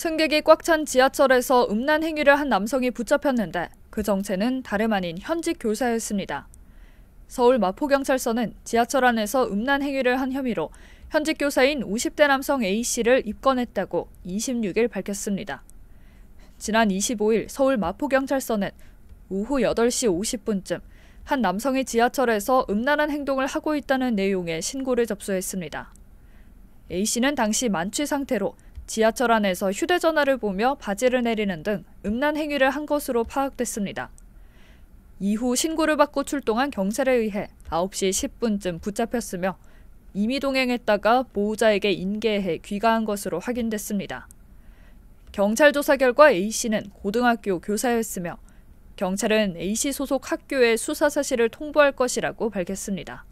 승객이 꽉 찬 지하철에서 음란 행위를 한 남성이 붙잡혔는데 그 정체는 다름 아닌 현직 교사였습니다. 서울 마포경찰서는 지하철 안에서 음란 행위를 한 혐의로 현직 교사인 50대 남성 A씨를 입건했다고 26일 밝혔습니다. 지난 25일 서울 마포경찰서는 오후 8시 50분쯤 한 남성이 지하철에서 음란한 행동을 하고 있다는 내용의 신고를 접수했습니다. A씨는 당시 만취 상태로 지하철 안에서 휴대전화를 보며 바지를 내리는 등 음란 행위를 한 것으로 파악됐습니다. 이후 신고를 받고 출동한 경찰에 의해 9시 10분쯤 붙잡혔으며 이미 동행했다가 보호자에게 인계해 귀가한 것으로 확인됐습니다. 경찰 조사 결과 A씨는 고등학교 교사였으며 경찰은 A씨 소속 학교에 수사 사실을 통보할 것이라고 밝혔습니다.